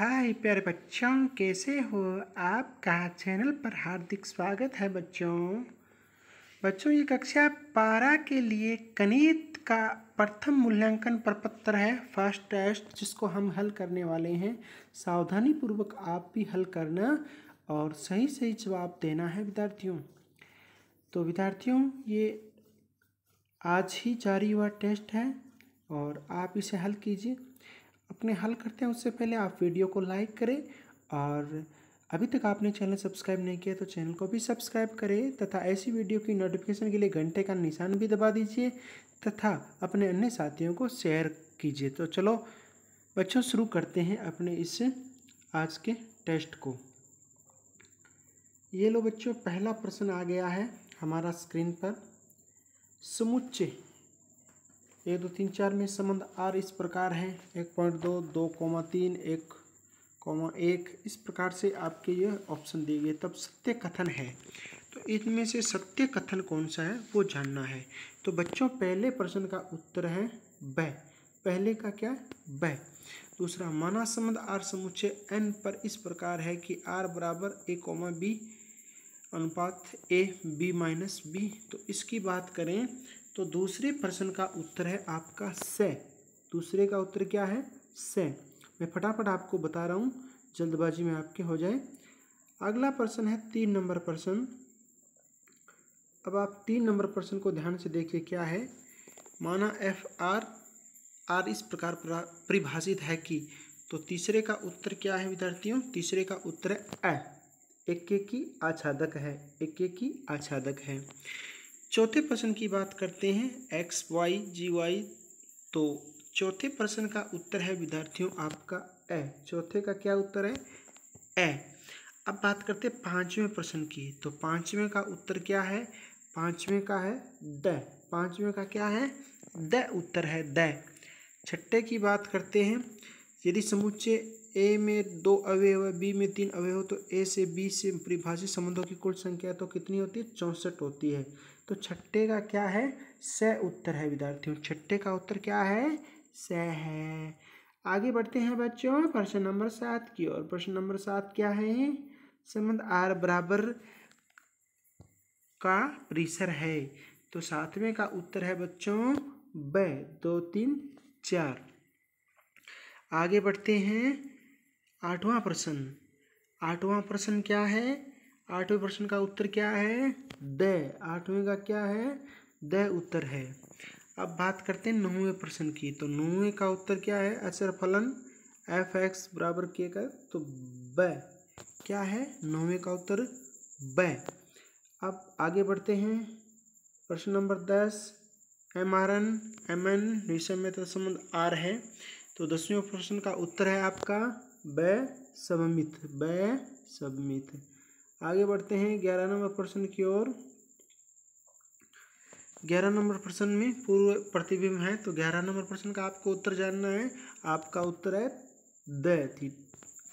हाय प्यारे बच्चों कैसे हो आपका चैनल पर हार्दिक स्वागत है बच्चों बच्चों ये कक्षा पारा के लिए गणित का प्रथम मूल्यांकन प्रपत्र है फर्स्ट टेस्ट जिसको हम हल करने वाले हैं सावधानी पूर्वक आप भी हल करना और सही सही जवाब देना है विद्यार्थियों तो विद्यार्थियों ये आज ही जारी हुआ टेस्ट है और आप इसे हल कीजिए अपने हल करते हैं उससे पहले आप वीडियो को लाइक करें और अभी तक आपने चैनल सब्सक्राइब नहीं किया तो चैनल को भी सब्सक्राइब करें तथा ऐसी वीडियो की नोटिफिकेशन के लिए घंटे का निशान भी दबा दीजिए तथा अपने अन्य साथियों को शेयर कीजिए तो चलो बच्चों शुरू करते हैं अपने इस आज के टेस्ट को ये लो बच्चों पहला प्रश्न आ गया है हमारा स्क्रीन पर समुच्चय एक दो तीन चार में संबंध आर इस प्रकार है एक पॉइंट दो दो कौमा तीन एक कौमा एक इस प्रकार से आपके ये ऑप्शन दिए गए तब सत्य कथन है तो इनमें से सत्य कथन कौन सा है वो जानना है तो बच्चों पहले प्रश्न का उत्तर है ब पहले का क्या ब दूसरा माना संबंध आर समुच्चय एन पर इस प्रकार है कि आर बराबर ए कौमा बी अनुपात ए बी माइनस बी तो इसकी बात करें तो दूसरे प्रश्न का उत्तर है आपका स दूसरे का उत्तर क्या है स मैं फटाफट आपको बता रहा हूँ जल्दबाजी में आपके हो जाए अगला प्रश्न है तीन नंबर प्रश्न अब आप तीन नंबर प्रश्न को ध्यान से देखिए क्या है माना एफ आर आर इस प्रकार परिभाषित है कि तो तीसरे का उत्तर क्या है विद्यार्थियों तीसरे का उत्तर है ए एक की आच्छादक है एक की आच्छादक है चौथे प्रश्न की बात करते हैं एक्स वाई जी वाई तो चौथे प्रश्न का उत्तर है विद्यार्थियों आपका ए चौथे का क्या उत्तर है ए अब बात करते हैं पाँचवें प्रश्न की तो पाँचवें का उत्तर क्या है पाँचवें का है द पाँचवें का क्या है द उत्तर है द छठे की बात करते हैं यदि समुच्चय ए में दो अवय व बी में तीन अवय हो तो ए से बी से परिभाषित संबंधों की कुल संख्या तो कितनी होती है चौंसठ होती है तो छठे का क्या है स उत्तर है विद्यार्थियों छठे का उत्तर क्या है स है आगे बढ़ते हैं बच्चों प्रश्न नंबर सात की ओर प्रश्न नंबर सात क्या है संबंध आर बराबर का परिसर है तो सातवें का उत्तर है बच्चों ब दो तीन चार आगे बढ़ते हैं आठवां प्रश्न आठवां प्रश्न क्या है आठवें प्रश्न का उत्तर क्या है द आठवें का क्या है द उत्तर है अब बात करते हैं नौवें प्रश्न की तो नौवें का उत्तर क्या है अचर फलन एफ एक्स बराबर के का तो ब क्या है नौवें का उत्तर ब अब आगे बढ़ते हैं प्रश्न नंबर दस M R N M N विषमता संबंध आर है तो दसवें प्रश्न का उत्तर है आपका ब सबमित ब सबमित आगे बढ़ते हैं ग्यारह नंबर प्रश्न की ओर ग्यारह नंबर प्रश्न में पूर्व प्रतिबिंब है तो ग्यारह नंबर प्रश्न का आपको उत्तर जानना है आपका उत्तर है द थी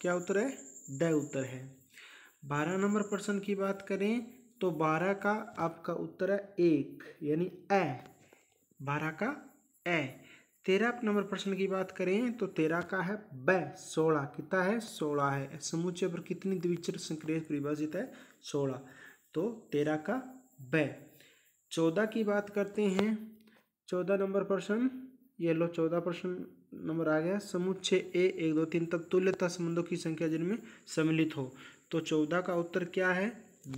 क्या उत्तर है द उत्तर है बारह नंबर प्रश्न की बात करें तो बारह का आपका उत्तर है एक यानी ए बारह का ए तेरह नंबर प्रश्न की बात करें तो तेरह का है ब सोलह कितना है सोलह है समुच्चय पर कितनी द्विचर संक्रिय परिभाषित है सोलह तो तेरह का ब चौदह की बात करते हैं चौदह नंबर प्रश्न ये लो चौदह प्रश्न नंबर आ गया समुच्चय ए एक दो तीन तक तुल्यता संबंधों की संख्या जिनमें सम्मिलित हो तो चौदह का उत्तर क्या है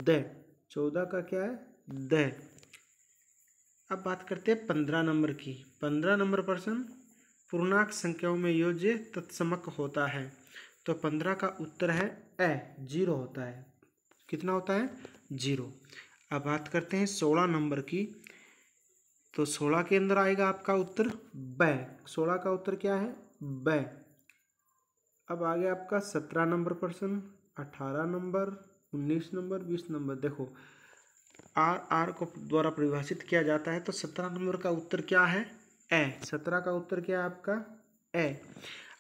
द चौदह का क्या है द अब बात करते हैं पंद्रह नंबर की पंद्रह नंबर प्रश्न पूर्णाक संख्याओं में योज्य तत्समक होता है तो पंद्रह का उत्तर है ए जीरो होता है कितना होता है जीरो अब बात करते हैं सोलह नंबर की तो सोलह के अंदर आएगा आपका उत्तर ब सोलह का उत्तर क्या है ब अब आ गया आपका सत्रह नंबर प्रश्न अठारह नंबर उन्नीस नंबर बीस नंबर देखो आर आर को द्वारा परिभाषित किया जाता है तो सत्रह नंबर का उत्तर क्या है ए सत्रह का उत्तर क्या है आपका ए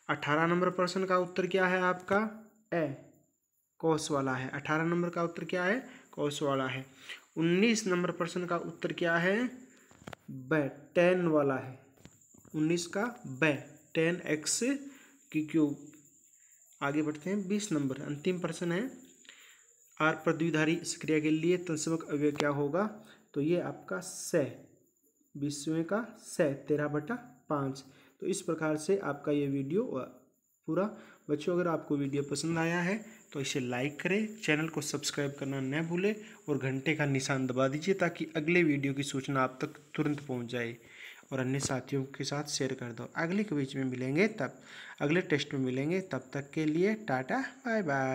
अठारह नंबर प्रश्न का उत्तर क्या है आपका ए कौश वाला है अठारह नंबर का उत्तर क्या है कौश वाला है उन्नीस नंबर प्रश्न का उत्तर क्या है ब टेन वाला है उन्नीस का ब टेन एक्स की क्यूब आगे बढ़ते हैं बीस नंबर अंतिम प्रश्न है आर प्रतिधारी इस क्रिया के लिए तंसमक अवयव क्या होगा तो ये आपका स बीसवें का स तेरह बटा पाँच तो इस प्रकार से आपका ये वीडियो पूरा बच्चों अगर आपको वीडियो पसंद आया है तो इसे लाइक करें चैनल को सब्सक्राइब करना न भूलें और घंटे का निशान दबा दीजिए ताकि अगले वीडियो की सूचना आप तक तुरंत पहुंच जाए और अन्य साथियों के साथ शेयर कर दो अगले के बीच में मिलेंगे तब अगले टेस्ट में मिलेंगे तब तक के लिए टाटा बाय बाय